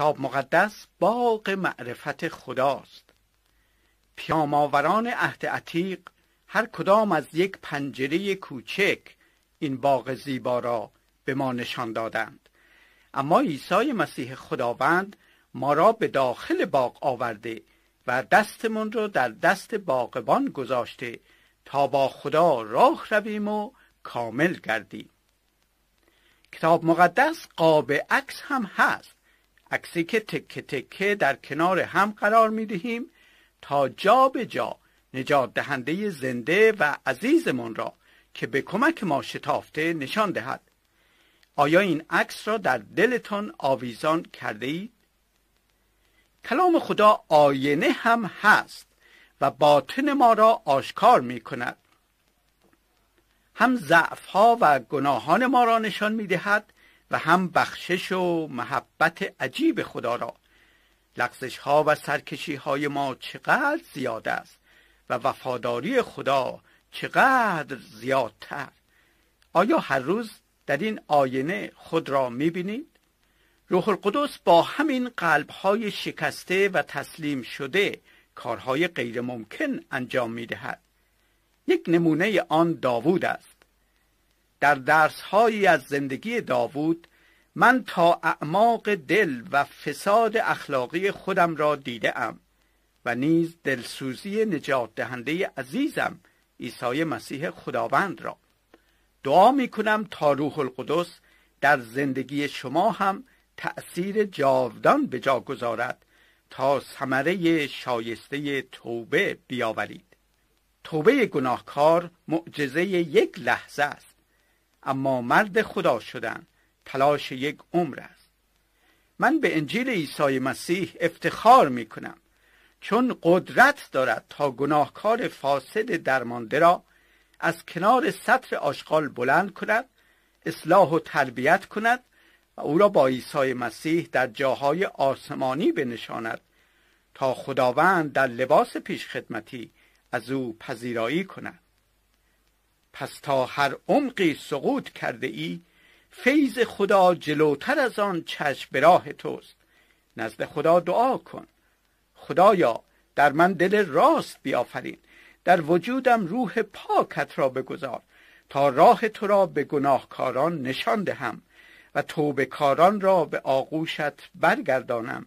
کتاب مقدس باغ معرفت خداست پیاماوران عهد عتیق هر کدام از یک پنجره کوچک این باغ زیبا را به ما نشان دادند اما عیسی مسیح خداوند ما را به داخل باغ آورده و دستمون را در دست باغبان گذاشته تا با خدا راه رویم و کامل گردیم کتاب مقدس قاب عکس هم هست عکسی که تکه تکه در کنار هم قرار می دهیم تا جا به جا نجات دهنده زنده و عزیزمان را که به کمک ما شتافته نشان دهد آیا این عکس را در دلتان آویزان کرده اید؟ کلام خدا آینه هم هست و باطن ما را آشکار می کند هم ضعف ها و گناهان ما را نشان می دهد و هم بخشش و محبت عجیب خدا را لغزش ها و سرکشی های ما چقدر زیاد است و وفاداری خدا چقدر زیادتر آیا هر روز در این آینه خود را میبینید؟ روح القدس با همین قلب های شکسته و تسلیم شده کارهای غیرممکن انجام میدهد یک نمونه آن داوود است در درسهایی از زندگی داوود من تا اعماق دل و فساد اخلاقی خودم را دیده ام و نیز دلسوزی نجات دهنده عزیزم عیسی مسیح خداوند را دعا می کنم تا روح القدس در زندگی شما هم تأثیر جاودان به جا گذارد تا ثمره شایسته توبه بیاورید توبه گناهکار معجزه یک لحظه است اما مرد خدا شدن تلاش یک عمر است من به انجیل عیسی مسیح افتخار می کنم چون قدرت دارد تا گناهکار فاسد درمانده را از کنار سطر آشغال بلند کند اصلاح و تربیت کند و او را با عیسی مسیح در جاهای آسمانی بنشاند تا خداوند در لباس پیشخدمتی از او پذیرایی کند پس تا هر عمقی سقوط کرده ای فیض خدا جلوتر از آن چشم به راه توست نزد خدا دعا کن خدایا در من دل راست بیافرین در وجودم روح پاکت را بگذار تا راه تو را به گناهکاران نشان دهم و توبه کاران را به آغوشت برگردانم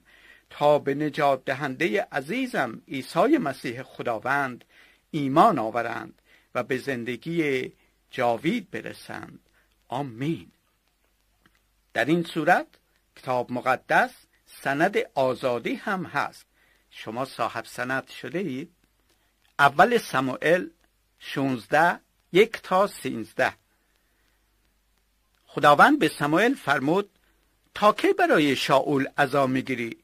تا به نجات دهنده عزیزم عیسی مسیح خداوند ایمان آورند و به زندگی جاوید برسند آمین در این صورت کتاب مقدس سند آزادی هم هست شما صاحب سند شده اید؟ اول سموئل 16 یک تا 13 خداوند به سموئل فرمود تا که برای شاول عزا میگیری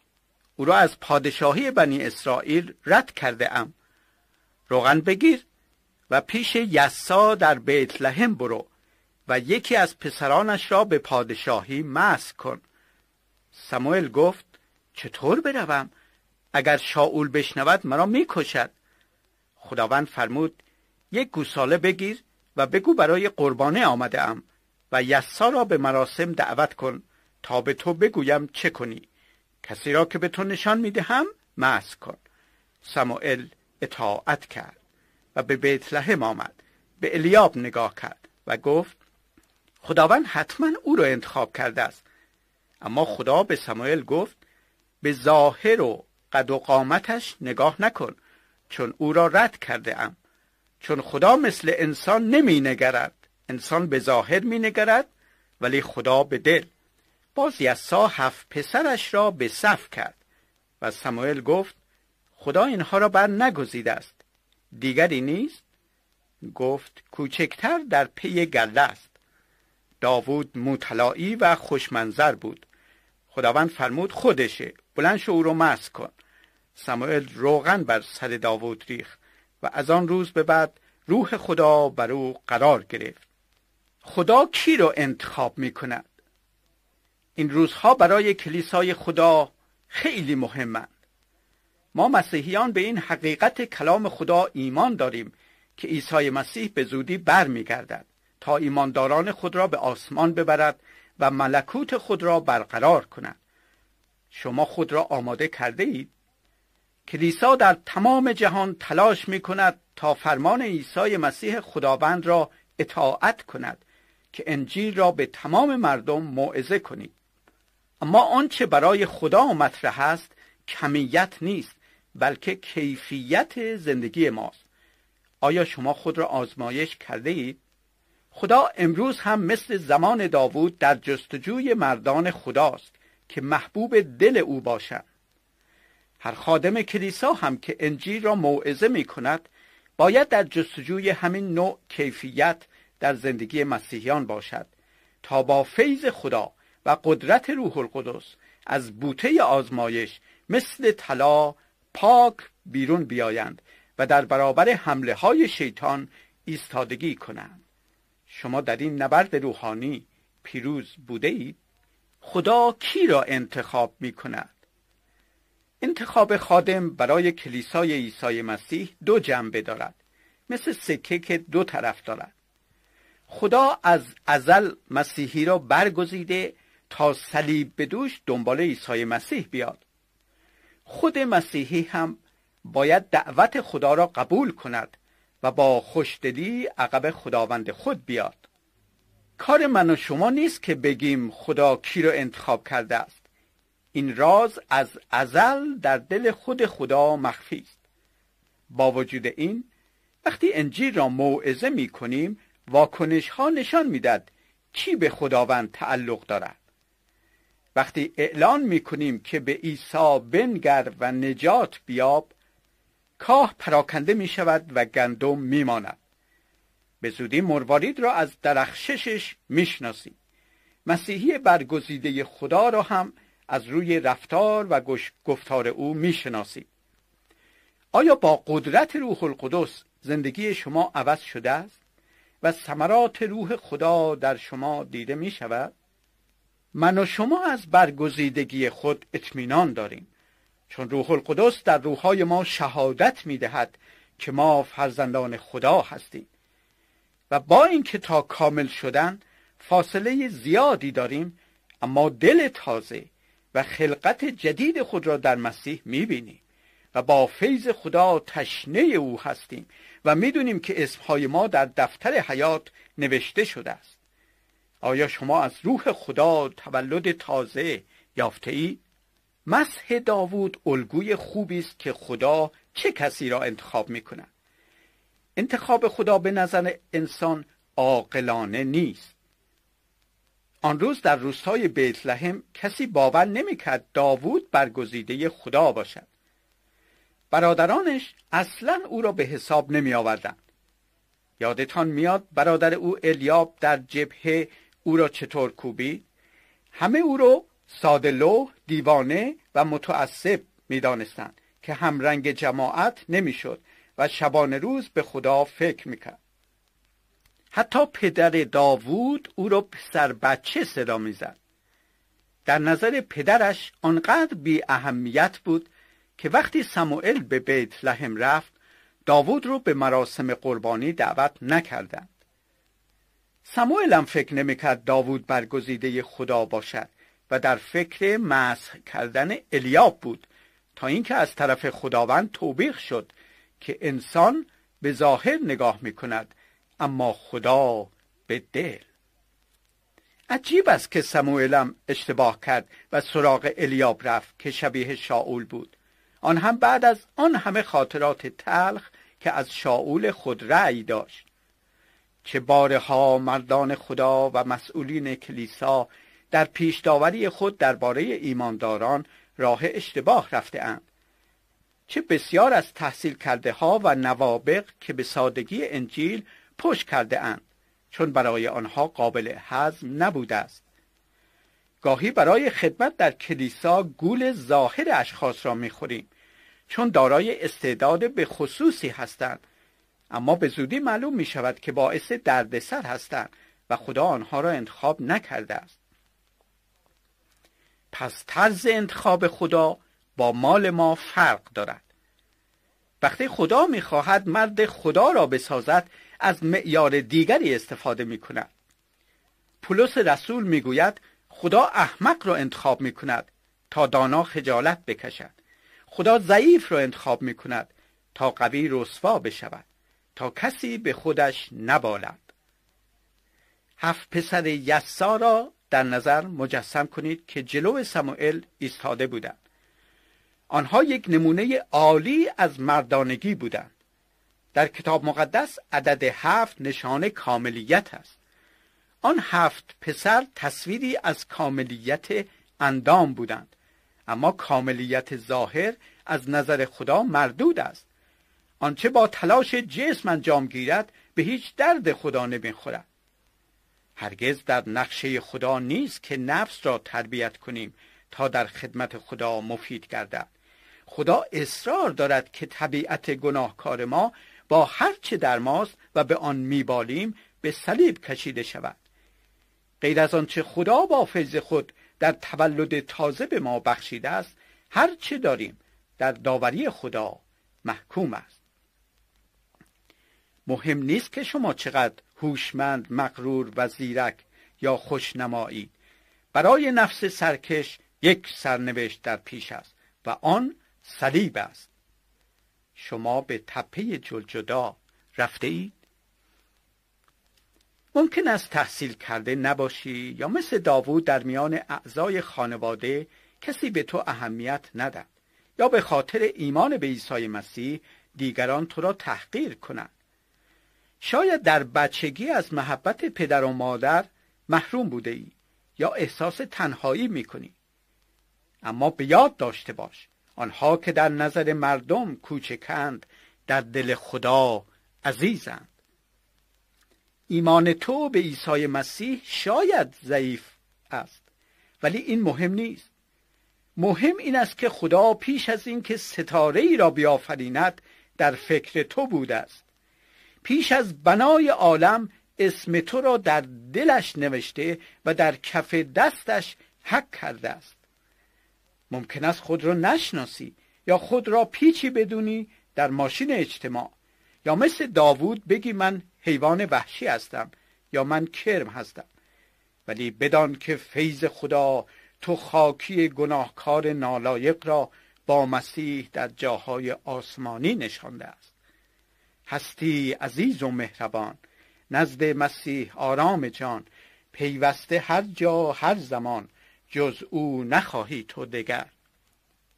او را از پادشاهی بنی اسرائیل رد کرده ام روغن بگیر و پیش یسا در بیت لحم برو و یکی از پسرانش را به پادشاهی مس کن سموئل گفت چطور بروم اگر شاول بشنود مرا میکشد خداوند فرمود یک گوساله بگیر و بگو برای قربانه آمده ام و یسا را به مراسم دعوت کن تا به تو بگویم چه کنی کسی را که به تو نشان میدهم مس کن سموئل اطاعت کرد و به بیت لحم آمد به الیاب نگاه کرد و گفت خداوند حتما او را انتخاب کرده است اما خدا به سموئل گفت به ظاهر و قد و قامتش نگاه نکن چون او را رد کرده ام چون خدا مثل انسان نمی نگرد انسان به ظاهر می نگرد ولی خدا به دل باز یسا هفت پسرش را به صف کرد و سموئل گفت خدا اینها را بر نگزیده است دیگری نیست گفت کوچکتر در پی گله است داوود مطلعی و خوشمنظر بود خداوند فرمود خودشه بلند شو او رو مس کن سموئل روغن بر سر داوود ریخ و از آن روز به بعد روح خدا بر او قرار گرفت خدا کی رو انتخاب می کند؟ این روزها برای کلیسای خدا خیلی مهمند ما مسیحیان به این حقیقت کلام خدا ایمان داریم که عیسی مسیح به زودی برمیگردد تا ایمانداران خود را به آسمان ببرد و ملکوت خود را برقرار کند شما خود را آماده کرده اید کلیسا در تمام جهان تلاش می کند تا فرمان عیسی مسیح خداوند را اطاعت کند که انجیل را به تمام مردم موعظه کنید اما آنچه برای خدا مطرح است کمیت نیست بلکه کیفیت زندگی ماست آیا شما خود را آزمایش کرده اید؟ خدا امروز هم مثل زمان داوود در جستجوی مردان خداست که محبوب دل او باشند هر خادم کلیسا هم که انجیل را موعظه می کند باید در جستجوی همین نوع کیفیت در زندگی مسیحیان باشد تا با فیض خدا و قدرت روح القدس از بوته آزمایش مثل طلا پاک بیرون بیایند و در برابر حمله های شیطان ایستادگی کنند شما در این نبرد روحانی پیروز بوده اید؟ خدا کی را انتخاب می کند؟ انتخاب خادم برای کلیسای عیسی مسیح دو جنبه دارد مثل سکه که دو طرف دارد خدا از ازل مسیحی را برگزیده تا صلیب به دوش دنبال عیسی مسیح بیاد خود مسیحی هم باید دعوت خدا را قبول کند و با خوشدلی عقب خداوند خود بیاد کار من و شما نیست که بگیم خدا کی را انتخاب کرده است این راز از ازل در دل خود خدا مخفی است با وجود این وقتی انجیل را موعظه می کنیم واکنش ها نشان میداد کی به خداوند تعلق دارد وقتی اعلان میکنیم که به عیسی بنگر و نجات بیاب کاه پراکنده می شود و گندم میماند به زودی مروارید را از درخششش شناسی. مسیحی برگزیده خدا را هم از روی رفتار و گفتار او میشناسید آیا با قدرت روح القدس زندگی شما عوض شده است و ثمرات روح خدا در شما دیده می شود من و شما از برگزیدگی خود اطمینان داریم چون روح القدس در روحهای ما شهادت دهد که ما فرزندان خدا هستیم و با اینکه تا کامل شدن فاصله زیادی داریم اما دل تازه و خلقت جدید خود را در مسیح بینیم و با فیض خدا تشنه او هستیم و میدونیم که اسمهای ما در دفتر حیات نوشته شده است آیا شما از روح خدا تولد تازه یافته ای؟ مسح داوود الگوی خوبی است که خدا چه کسی را انتخاب می کند انتخاب خدا به نظر انسان عاقلانه نیست آن روز در روستای بیت لحم کسی باور نمیکرد داوود برگزیده خدا باشد برادرانش اصلا او را به حساب نمی آوردند یادتان میاد برادر او الیاب در جبهه او را چطور کوبی؟ همه او را سادلو دیوانه و متعصب میدانستند که همرنگ جماعت نمیشد و شبان روز به خدا فکر میکرد حتی پدر داوود او را پسر بچه صدا میزد در نظر پدرش آنقدر بی اهمیت بود که وقتی سموئل به بیت لحم رفت داوود رو به مراسم قربانی دعوت نکردند سموئل فکر نمیکرد داوود برگزیده خدا باشد و در فکر مسح کردن الیاب بود تا اینکه از طرف خداوند توبیخ شد که انسان به ظاهر نگاه میکند اما خدا به دل عجیب است که سموئلم اشتباه کرد و سراغ الیاب رفت که شبیه شاول بود آن هم بعد از آن همه خاطرات تلخ که از شاول خود رأی داشت که بارها مردان خدا و مسئولین کلیسا در پیش داوری خود درباره ایمانداران راه اشتباه رفته اند. چه بسیار از تحصیل کرده ها و نوابق که به سادگی انجیل پشت کرده اند چون برای آنها قابل حزم نبوده است گاهی برای خدمت در کلیسا گول ظاهر اشخاص را میخوریم چون دارای استعداد به خصوصی هستند اما به زودی معلوم می شود که باعث دردسر هستند و خدا آنها را انتخاب نکرده است پس طرز انتخاب خدا با مال ما فرق دارد وقتی خدا میخواهد مرد خدا را بسازد از معیار دیگری استفاده می کند پولس رسول میگوید خدا احمق را انتخاب می کند تا دانا خجالت بکشد خدا ضعیف را انتخاب می کند تا قوی رسوا بشود تا کسی به خودش نبالد هفت پسر یسا را در نظر مجسم کنید که جلو سموئل ایستاده بودند آنها یک نمونه عالی از مردانگی بودند در کتاب مقدس عدد هفت نشانه کاملیت است آن هفت پسر تصویری از کاملیت اندام بودند اما کاملیت ظاهر از نظر خدا مردود است آنچه با تلاش جسم انجام گیرد به هیچ درد خدا نمیخورد هرگز در نقشه خدا نیست که نفس را تربیت کنیم تا در خدمت خدا مفید گردد خدا اصرار دارد که طبیعت گناهکار ما با چه در ماست و به آن میبالیم به صلیب کشیده شود غیر از آنچه خدا با فیض خود در تولد تازه به ما بخشیده است هرچه داریم در داوری خدا محکوم است مهم نیست که شما چقدر هوشمند مغرور و زیرک یا خوشنمایید برای نفس سرکش یک سرنوشت در پیش است و آن صلیب است شما به تپه جلجدا رفته اید؟ ممکن است تحصیل کرده نباشی یا مثل داوود در میان اعضای خانواده کسی به تو اهمیت ندهد یا به خاطر ایمان به عیسی مسیح دیگران تو را تحقیر کنند شاید در بچگی از محبت پدر و مادر محروم بوده ای یا احساس تنهایی می کنی. اما به یاد داشته باش آنها که در نظر مردم کوچکند در دل خدا عزیزند ایمان تو به عیسی مسیح شاید ضعیف است ولی این مهم نیست مهم این است که خدا پیش از اینکه ستاره ای را بیافریند در فکر تو بوده است پیش از بنای عالم اسم تو را در دلش نوشته و در کف دستش حق کرده است ممکن است خود را نشناسی یا خود را پیچی بدونی در ماشین اجتماع یا مثل داوود بگی من حیوان وحشی هستم یا من کرم هستم ولی بدان که فیض خدا تو خاکی گناهکار نالایق را با مسیح در جاهای آسمانی نشانده است هستی عزیز و مهربان نزد مسیح آرام جان پیوسته هر جا هر زمان جز او نخواهی تو دگر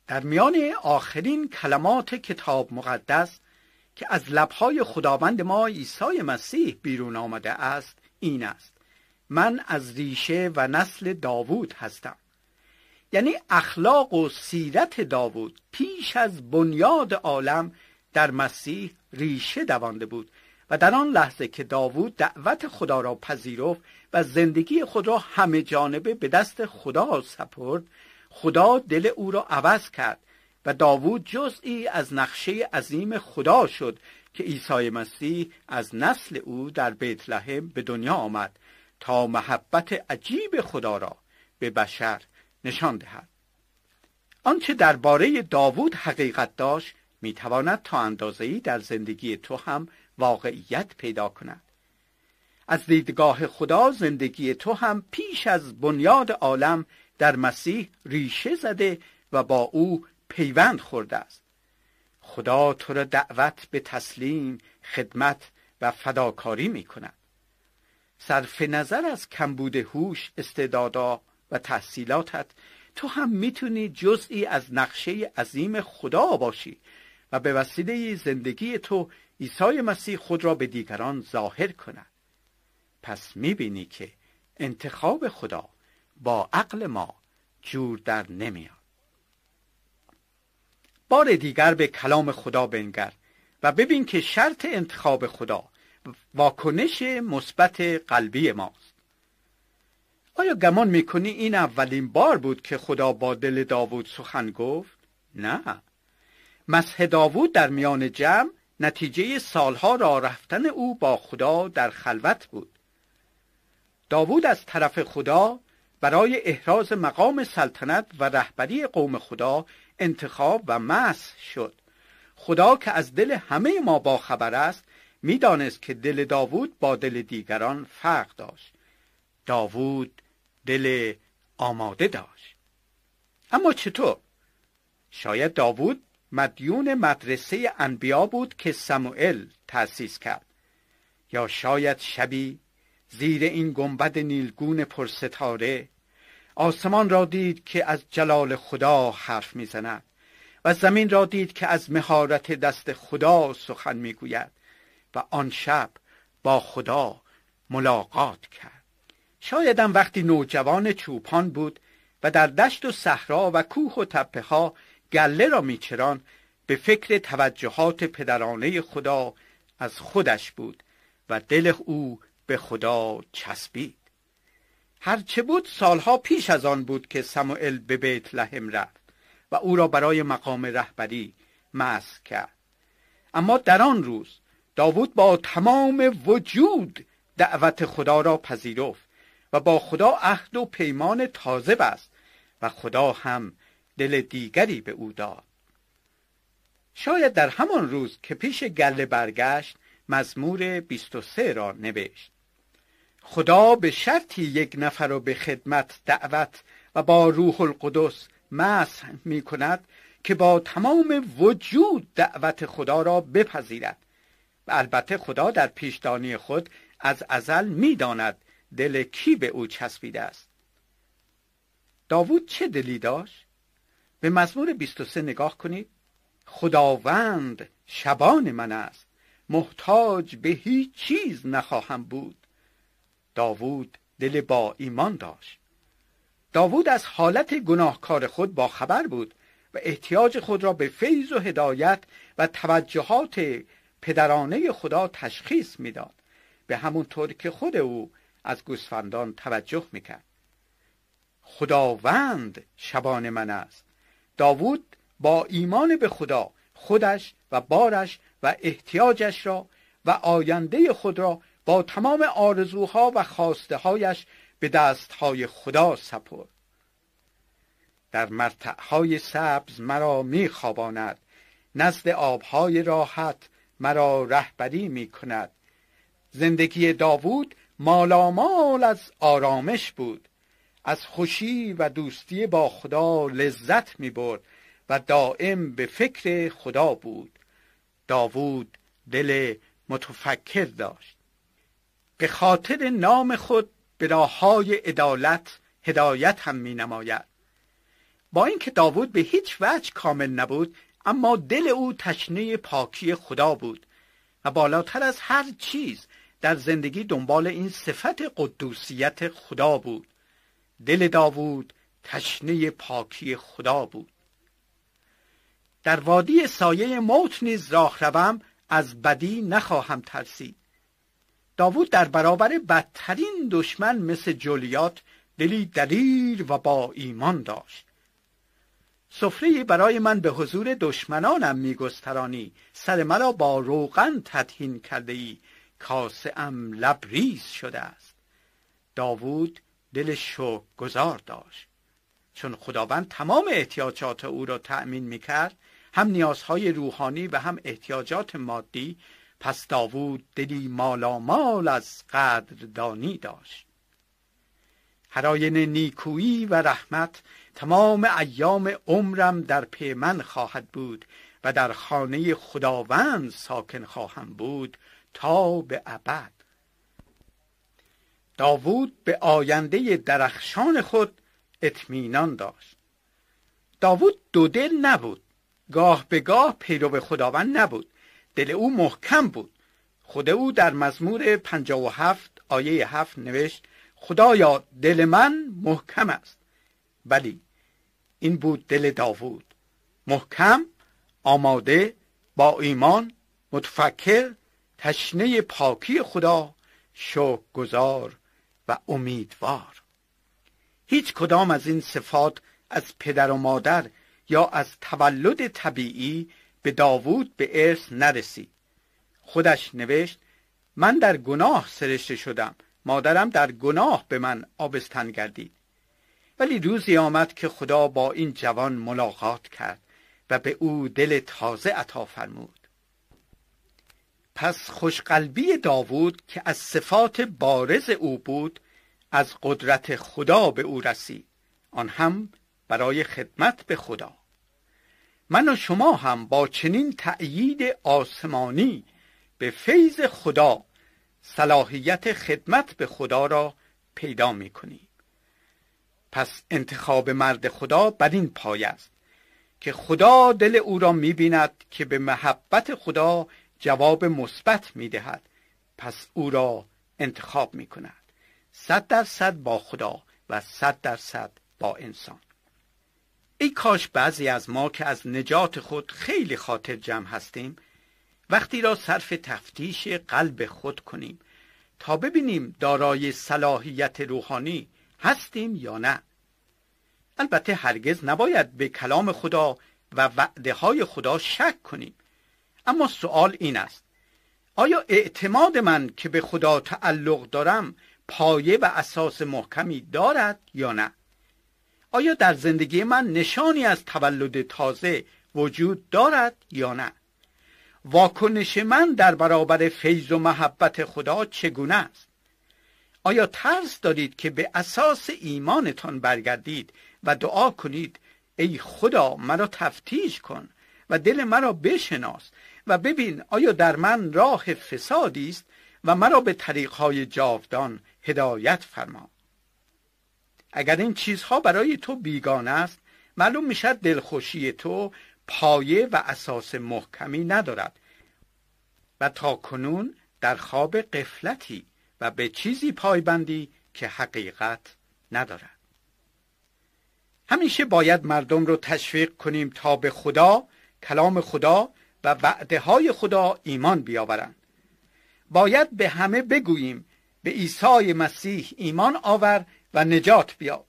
در میان آخرین کلمات کتاب مقدس که از لبهای خداوند ما عیسی مسیح بیرون آمده است این است من از ریشه و نسل داوود هستم یعنی اخلاق و سیرت داوود پیش از بنیاد عالم در مسیح ریشه دوانده بود و در آن لحظه که داوود دعوت خدا را پذیرفت و زندگی خود را همه جانبه به دست خدا سپرد خدا دل او را عوض کرد و داوود جزئی از نقشه عظیم خدا شد که عیسی مسیح از نسل او در بیت لحم به دنیا آمد تا محبت عجیب خدا را به بشر نشان دهد آنچه درباره داوود حقیقت داشت میتواند تا ای در زندگی تو هم واقعیت پیدا کند از دیدگاه خدا زندگی تو هم پیش از بنیاد عالم در مسیح ریشه زده و با او پیوند خورده است خدا تو را دعوت به تسلیم خدمت و فداکاری می کند صرف نظر از کمبود هوش استعدادا و تحصیلاتت تو هم میتونی جزئی از نقشه عظیم خدا باشی و به وسیله زندگی تو عیسی مسیح خود را به دیگران ظاهر کند پس میبینی که انتخاب خدا با عقل ما جور در نمیاد بار دیگر به کلام خدا بنگر و ببین که شرط انتخاب خدا واکنش مثبت قلبی ماست آیا گمان میکنی این اولین بار بود که خدا با دل داوود سخن گفت؟ نه مسح داوود در میان جمع نتیجه سالها را رفتن او با خدا در خلوت بود داوود از طرف خدا برای احراز مقام سلطنت و رهبری قوم خدا انتخاب و مسح شد خدا که از دل همه ما با خبر است میدانست که دل داوود با دل دیگران فرق داشت داوود دل آماده داشت اما چطور شاید داوود مدیون مدرسه انبیا بود که سموئل تأسیس کرد یا شاید شبی زیر این گنبد نیلگون پرستاره آسمان را دید که از جلال خدا حرف میزند و زمین را دید که از مهارت دست خدا سخن میگوید و آن شب با خدا ملاقات کرد شایدم وقتی نوجوان چوپان بود و در دشت و صحرا و کوه و تپه ها گله را میچران به فکر توجهات پدرانه خدا از خودش بود و دل او به خدا چسبید هرچه بود سالها پیش از آن بود که سموئل به بیت لحم رفت و او را برای مقام رهبری مسح کرد اما در آن روز داوود با تمام وجود دعوت خدا را پذیرفت و با خدا عهد و پیمان تازه بست و خدا هم دل دیگری به او داد شاید در همان روز که پیش گل برگشت مزمور 23 را نوشت خدا به شرطی یک نفر را به خدمت دعوت و با روح القدس مسح می کند که با تمام وجود دعوت خدا را بپذیرد و البته خدا در پیشدانی خود از ازل میداند دل کی به او چسبیده است داوود چه دلی داشت به مزمور 23 نگاه کنید خداوند شبان من است محتاج به هیچ چیز نخواهم بود داوود دل با ایمان داشت داوود از حالت گناهکار خود با خبر بود و احتیاج خود را به فیض و هدایت و توجهات پدرانه خدا تشخیص میداد به همون طور که خود او از گوسفندان توجه میکرد خداوند شبان من است داوود با ایمان به خدا خودش و بارش و احتیاجش را و آینده خود را با تمام آرزوها و خواسته هایش به دستهای خدا سپر در مرتعهای سبز مرا خواباند نزد آبهای راحت مرا رهبری می کند زندگی داوود مالامال از آرامش بود از خوشی و دوستی با خدا لذت می و دائم به فکر خدا بود داوود دل متفکر داشت به خاطر نام خود به راههای عدالت هدایت هم می نماید با اینکه داوود به هیچ وجه کامل نبود اما دل او تشنه پاکی خدا بود و بالاتر از هر چیز در زندگی دنبال این صفت قدوسیت خدا بود دل داوود تشنه پاکی خدا بود در وادی سایه موت نیز راه روم از بدی نخواهم ترسید داوود در برابر بدترین دشمن مثل جولیات دلی دلیر و با ایمان داشت سفره برای من به حضور دشمنانم میگسترانی سر مرا با روغن تدهین کرده ای کاسه ام لبریز شده است داوود دلش گذار داشت چون خداوند تمام احتیاجات او را تأمین میکرد هم نیازهای روحانی و هم احتیاجات مادی پس داوود دلی مالامال از قدردانی داشت هراین نیکویی و رحمت تمام ایام عمرم در پی من خواهد بود و در خانه خداوند ساکن خواهم بود تا به ابد داوود به آینده درخشان خود اطمینان داشت داوود دو دل نبود گاه به گاه پیرو خداوند نبود دل او محکم بود خود او در مزمور 57 آیه 7 نوشت خدایا دل من محکم است ولی این بود دل داوود محکم آماده با ایمان متفکر تشنه پاکی خدا گذار امیدوار هیچ کدام از این صفات از پدر و مادر یا از تولد طبیعی به داوود به ارث نرسید خودش نوشت من در گناه سرشته شدم مادرم در گناه به من آبستن گردید ولی روزی آمد که خدا با این جوان ملاقات کرد و به او دل تازه عطا فرمود پس خوشقلبی داوود که از صفات بارز او بود از قدرت خدا به او رسید آن هم برای خدمت به خدا من و شما هم با چنین تأیید آسمانی به فیض خدا صلاحیت خدمت به خدا را پیدا می کنیم. پس انتخاب مرد خدا بر این پای است که خدا دل او را می بیند که به محبت خدا جواب مثبت می پس او را انتخاب می کند صد با خدا و صد در صد با انسان ای کاش بعضی از ما که از نجات خود خیلی خاطر جمع هستیم وقتی را صرف تفتیش قلب خود کنیم تا ببینیم دارای صلاحیت روحانی هستیم یا نه البته هرگز نباید به کلام خدا و وعده های خدا شک کنیم اما سوال این است آیا اعتماد من که به خدا تعلق دارم پایه و اساس محکمی دارد یا نه آیا در زندگی من نشانی از تولد تازه وجود دارد یا نه واکنش من در برابر فیض و محبت خدا چگونه است آیا ترس دارید که به اساس ایمانتان برگردید و دعا کنید ای خدا مرا تفتیش کن و دل مرا بشناس و ببین آیا در من راه فسادی است و مرا به طریقهای جاودان هدایت فرما اگر این چیزها برای تو بیگان است معلوم میشد دلخوشی تو پایه و اساس محکمی ندارد و تا کنون در خواب قفلتی و به چیزی پایبندی که حقیقت ندارد همیشه باید مردم رو تشویق کنیم تا به خدا کلام خدا و وعده های خدا ایمان بیاورند باید به همه بگوییم به عیسی مسیح ایمان آور و نجات بیا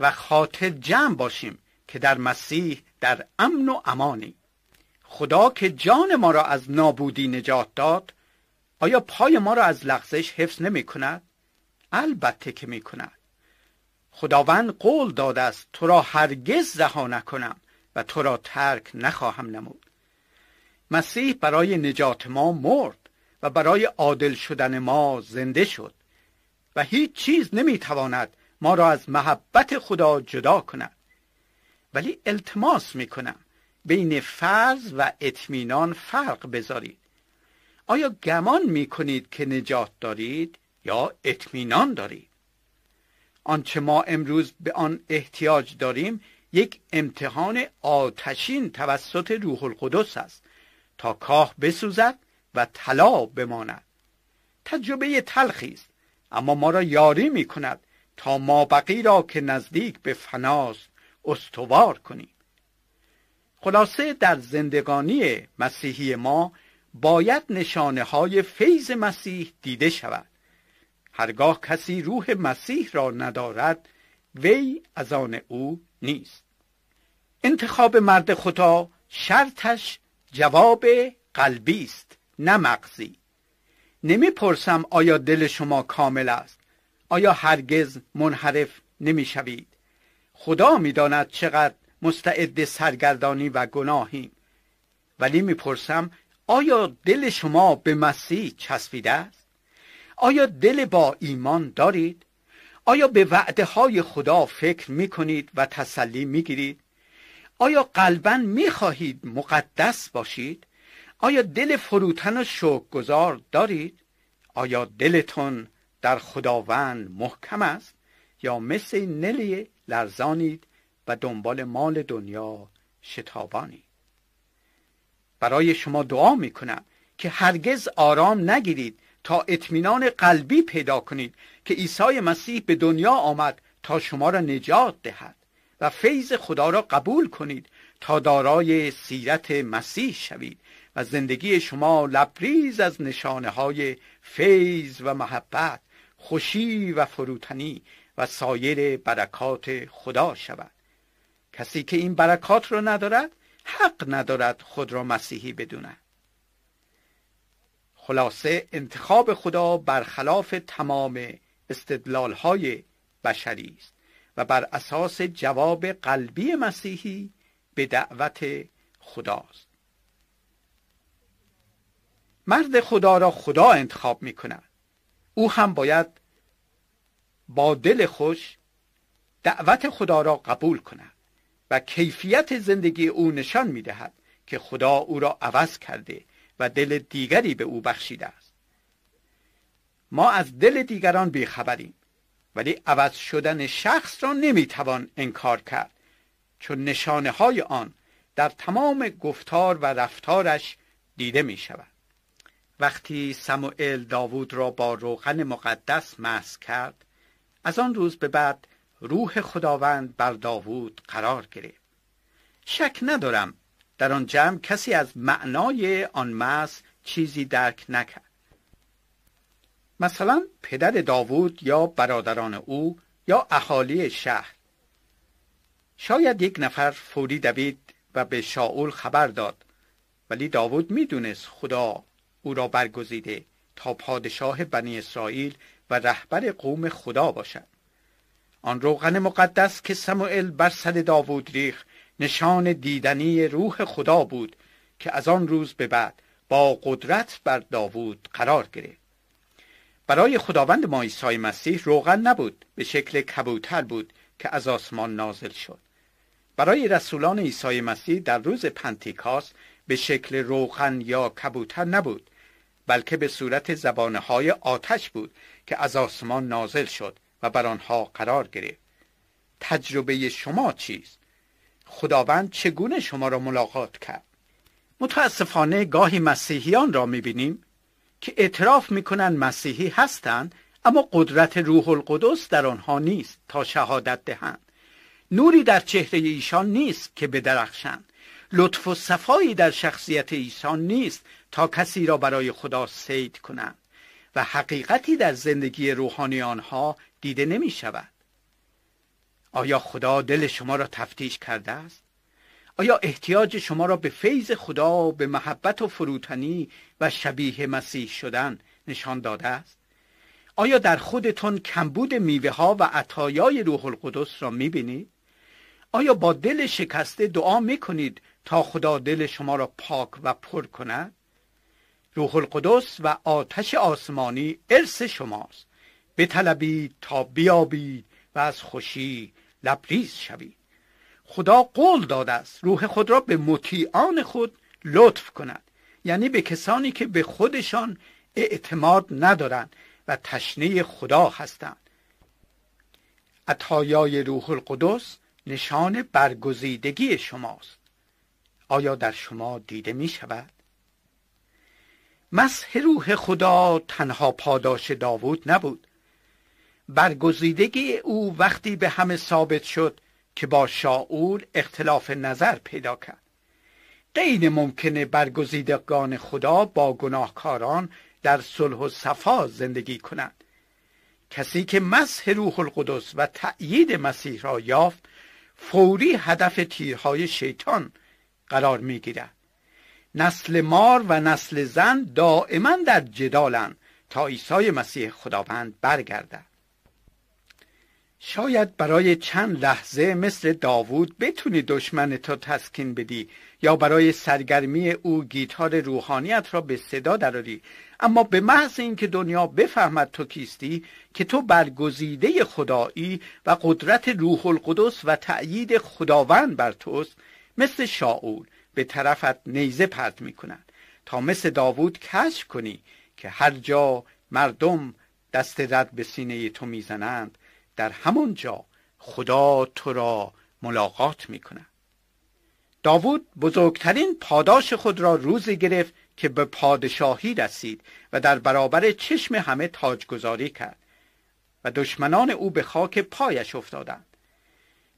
و خاطر جمع باشیم که در مسیح در امن و امانی خدا که جان ما را از نابودی نجات داد آیا پای ما را از لغزش حفظ نمی کند؟ البته که می کند خداوند قول داده است تو را هرگز رها نکنم و تو را ترک نخواهم نمود مسیح برای نجات ما مرد و برای عادل شدن ما زنده شد و هیچ چیز نمیتواند ما را از محبت خدا جدا کند ولی التماس میکنم بین فرض و اطمینان فرق بذارید آیا گمان میکنید که نجات دارید یا اطمینان دارید آنچه ما امروز به آن احتیاج داریم یک امتحان آتشین توسط روح القدس است تا کاه بسوزد و طلا بماند تجربه تلخی است اما ما را یاری می کند تا ما بقی را که نزدیک به فناست استوار کنیم خلاصه در زندگانی مسیحی ما باید نشانه های فیض مسیح دیده شود هرگاه کسی روح مسیح را ندارد وی از آن او نیست انتخاب مرد خدا شرطش جواب قلبی است نه مغزی نمیپرسم آیا دل شما کامل است آیا هرگز منحرف نمیشوید خدا میداند چقدر مستعد سرگردانی و گناهیم ولی میپرسم آیا دل شما به مسیح چسبیده است آیا دل با ایمان دارید آیا به وعده های خدا فکر می کنید و تسلی می گیرید آیا قلبا میخواهید مقدس باشید؟ آیا دل فروتن و گذار دارید؟ آیا دلتون در خداوند محکم است؟ یا مثل نلی لرزانید و دنبال مال دنیا شتابانید؟ برای شما دعا میکنم که هرگز آرام نگیرید تا اطمینان قلبی پیدا کنید که عیسی مسیح به دنیا آمد تا شما را نجات دهد و فیض خدا را قبول کنید تا دارای سیرت مسیح شوید و زندگی شما لبریز از نشانه های فیض و محبت خوشی و فروتنی و سایر برکات خدا شود کسی که این برکات را ندارد حق ندارد خود را مسیحی بدوند خلاصه انتخاب خدا برخلاف تمام استدلال های بشری است و بر اساس جواب قلبی مسیحی به دعوت خداست مرد خدا را خدا انتخاب می کند او هم باید با دل خوش دعوت خدا را قبول کند و کیفیت زندگی او نشان می دهد که خدا او را عوض کرده و دل دیگری به او بخشیده است ما از دل دیگران بیخبریم ولی عوض شدن شخص را نمیتوان انکار کرد چون نشانه های آن در تمام گفتار و رفتارش دیده می شود وقتی سموئل داوود را با روغن مقدس مس کرد از آن روز به بعد روح خداوند بر داوود قرار گرفت شک ندارم در آن جمع کسی از معنای آن مس چیزی درک نکرد مثلا پدر داوود یا برادران او یا اهالی شهر شاید یک نفر فوری دوید و به شاول خبر داد ولی داوود میدونست خدا او را برگزیده تا پادشاه بنی اسرائیل و رهبر قوم خدا باشد آن روغن مقدس که سموئل بر سر داوود ریخ نشان دیدنی روح خدا بود که از آن روز به بعد با قدرت بر داوود قرار گرفت برای خداوند ما عیسی مسیح روغن نبود به شکل کبوتر بود که از آسمان نازل شد برای رسولان عیسی مسیح در روز پنتیکاست به شکل روغن یا کبوتر نبود بلکه به صورت های آتش بود که از آسمان نازل شد و بر آنها قرار گرفت تجربه شما چیست خداوند چگونه شما را ملاقات کرد متاسفانه گاهی مسیحیان را میبینیم که اعتراف میکنن مسیحی هستند اما قدرت روح القدس در آنها نیست تا شهادت دهند نوری در چهره ایشان نیست که بدرخشند لطف و صفایی در شخصیت ایشان نیست تا کسی را برای خدا سید کنند و حقیقتی در زندگی روحانی آنها دیده نمی شود آیا خدا دل شما را تفتیش کرده است؟ آیا احتیاج شما را به فیض خدا به محبت و فروتنی و شبیه مسیح شدن نشان داده است؟ آیا در خودتان کمبود میوه ها و عطایای روح القدس را میبینید؟ آیا با دل شکسته دعا میکنید تا خدا دل شما را پاک و پر کند؟ روح القدس و آتش آسمانی ارث شماست بطلبید تا بیابید و از خوشی لبریز شوید خدا قول داده است روح خود را به مطیعان خود لطف کند یعنی به کسانی که به خودشان اعتماد ندارند و تشنه خدا هستند عطایای روح القدس نشان برگزیدگی شماست آیا در شما دیده می شود؟ مسح روح خدا تنها پاداش داوود نبود برگزیدگی او وقتی به همه ثابت شد که با شاول اختلاف نظر پیدا کرد غیر ممکنه برگزیدگان خدا با گناهکاران در صلح و صفا زندگی کنند کسی که مسح روح القدس و تأیید مسیح را یافت فوری هدف تیرهای شیطان قرار میگیرد نسل مار و نسل زن دائما در جدالند تا عیسی مسیح خداوند برگردد شاید برای چند لحظه مثل داوود بتونی دشمن تو تسکین بدی یا برای سرگرمی او گیتار روحانیت را به صدا دراری اما به محض اینکه دنیا بفهمد تو کیستی که تو برگزیده خدایی و قدرت روح القدس و تأیید خداوند بر توست مثل شاول به طرفت نیزه پرت می کند تا مثل داوود کشف کنی که هر جا مردم دست رد به سینه تو میزنند در جا خدا تو را ملاقات می کند داوود بزرگترین پاداش خود را روزی گرفت که به پادشاهی رسید و در برابر چشم همه تاجگذاری کرد و دشمنان او به خاک پایش افتادند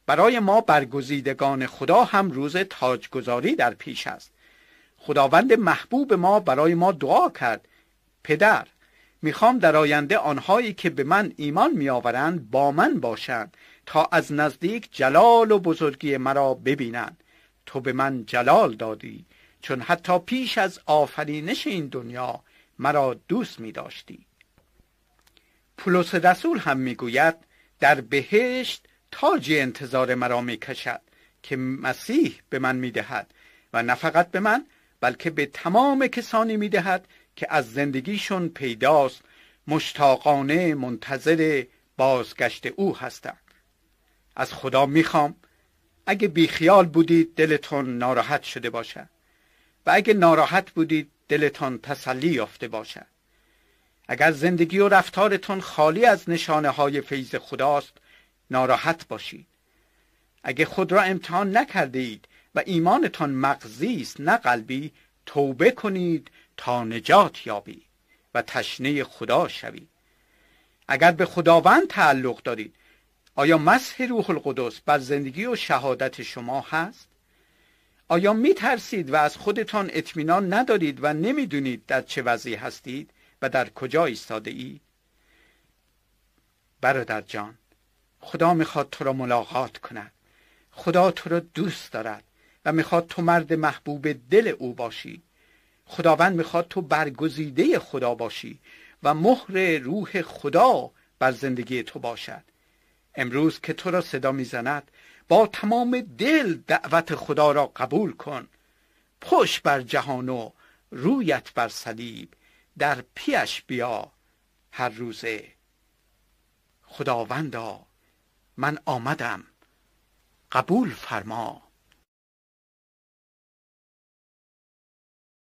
برای ما برگزیدگان خدا هم روز تاجگذاری در پیش است خداوند محبوب ما برای ما دعا کرد پدر میخوام در آینده آنهایی که به من ایمان میآورند با من باشند تا از نزدیک جلال و بزرگی مرا ببینند تو به من جلال دادی چون حتی پیش از آفرینش این دنیا مرا دوست می داشتی پولس رسول هم میگوید در بهشت تاج انتظار مرا میکشد که مسیح به من میدهد و نه فقط به من بلکه به تمام کسانی میدهد که از زندگیشون پیداست مشتاقانه منتظر بازگشت او هستند از خدا میخوام اگه بیخیال بودید دلتون ناراحت شده باشد و اگه ناراحت بودید دلتان تسلی یافته باشد اگر زندگی و رفتارتون خالی از نشانه های فیض خداست ناراحت باشید اگه خود را امتحان نکردید و ایمانتان مغزی است نه قلبی توبه کنید تا نجات یابی و تشنه خدا شوی اگر به خداوند تعلق دارید آیا مسح روح القدس بر زندگی و شهادت شما هست؟ آیا می ترسید و از خودتان اطمینان ندارید و نمیدونید در چه وضعی هستید و در کجا ایستاده ای؟ برادر جان خدا میخواد تو را ملاقات کند خدا تو را دوست دارد و میخواد تو مرد محبوب دل او باشی خداوند میخواد تو برگزیده خدا باشی و مهر روح خدا بر زندگی تو باشد امروز که تو را صدا میزند با تمام دل دعوت خدا را قبول کن پشت بر جهان و رویت بر صلیب در پیش بیا هر روزه خداوندا من آمدم قبول فرما